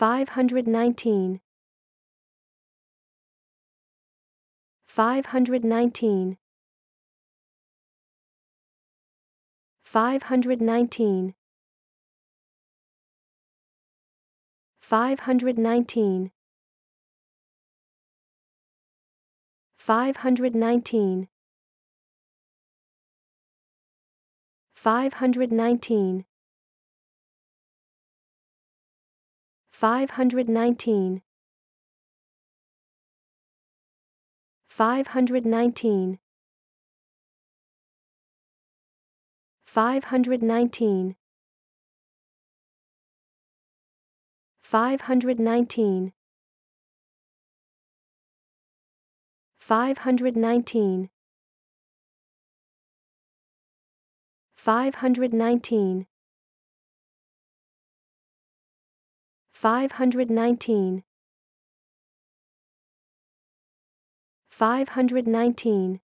519 519 519 519 519 519 519 519 519 519 519 519 519 519